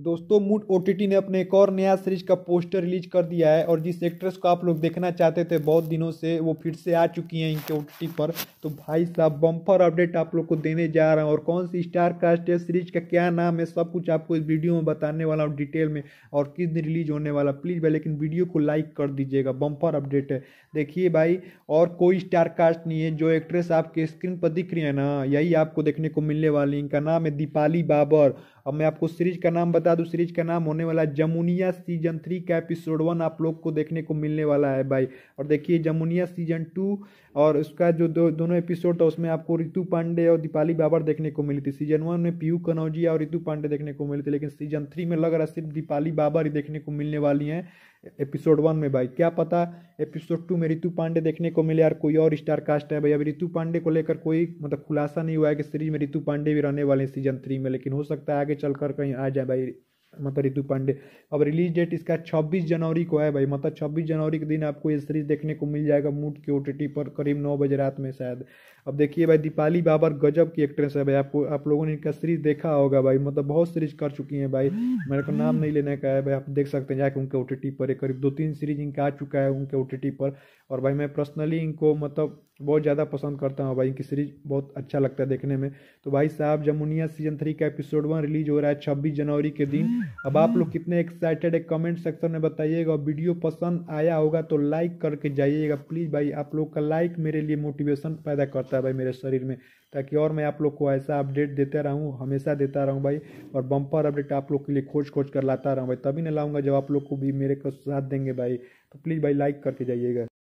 दोस्तों मूड ओ ने अपने एक और नया सीरीज का पोस्टर रिलीज कर दिया है और जिस एक्ट्रेस को आप लोग देखना चाहते थे बहुत दिनों से वो फिर से आ चुकी हैं इनके ओ पर तो भाई साहब बम्पर अपडेट आप लोग को देने जा रहा हूँ और कौन सी स्टार कास्ट है सीरीज का क्या नाम है सब कुछ आपको इस वीडियो में बताने वाला हूँ डिटेल में और किस दिन रिलीज होने वाला प्लीज़ भाई लेकिन वीडियो को लाइक कर दीजिएगा बम्पर अपडेट है देखिए भाई और कोई स्टार कास्ट नहीं है जो एक्ट्रेस आपके स्क्रीन पर दिख रही है ना यही आपको देखने को मिलने वाली इनका नाम है दीपाली बाबर अब मैं आपको सीरीज का नाम बता दूं सीरीज का नाम होने वाला है जमुनिया सीजन थ्री का एपिसोड वन आप लोग को देखने को मिलने वाला है भाई और देखिए जमुनिया सीजन टू और उसका जो दो, दोनों एपिसोड था उसमें आपको रितु पांडे और दीपाली बाबर देखने को मिली थी सीजन वन में पीयू कनौजी और रितु पांडे देखने को मिली थी लेकिन सीजन थ्री में लग रहा है सिर्फ दीपाली बाबर ही देखने को मिलने वाली हैं एपिसोड वन में भाई क्या पता एपिसोड टू में रितु पांडे देखने को मिले यार कोई और स्टार कास्ट है भाई अभी रितु पांडे को लेकर कोई मतलब खुलासा नहीं हुआ है कि सीरीज में रितु पांडे भी रहने वाले हैं सीजन थ्री में लेकिन हो सकता है आगे आगे चल कर कहीं आ जाए भाई मतलब ऋतु पांडे अब रिलीज डेट इसका 26 जनवरी को है भाई मतलब 26 जनवरी के दिन आपको ये सीरीज देखने को मिल जाएगा मूड के ओ पर करीब नौ बजे रात में शायद अब देखिए भाई दीपाली बाबर गजब की एक्ट्रेस है भाई आपको आप लोगों ने इनका सीरीज देखा होगा भाई मतलब बहुत सीरीज कर चुकी हैं भाई मेरे को नाम नहीं लेने का है भाई आप देख सकते हैं जाके उनके ओ पर करीब दो तीन सीरीज इनका आ चुका है उनके ओ पर और भाई मैं पर्सनली इनको मतलब बहुत ज़्यादा पसंद करता हूँ भाई इनकी सीरीज बहुत अच्छा लगता है देखने में तो भाई साहब जमुनिया सीजन थ्री का एपिसोड वन रिलीज हो रहा है छब्बीस जनवरी के दिन अब आप लोग कितने एक्साइटेड है कमेंट सेक्शन में बताइएगा और वीडियो पसंद आया होगा तो लाइक करके जाइएगा प्लीज़ भाई आप लोग का लाइक मेरे लिए मोटिवेशन पैदा करता है भाई मेरे शरीर में ताकि और मैं आप लोग को ऐसा अपडेट देते रहूँ हमेशा देता रहूँ भाई और बम्पर अपडेट आप लोग के लिए खोज खोज कर लाता रहूँ भाई तभी ना लाऊंगा जब आप लोग को भी मेरे को साथ देंगे भाई तो प्लीज़ भाई लाइक करके जाइएगा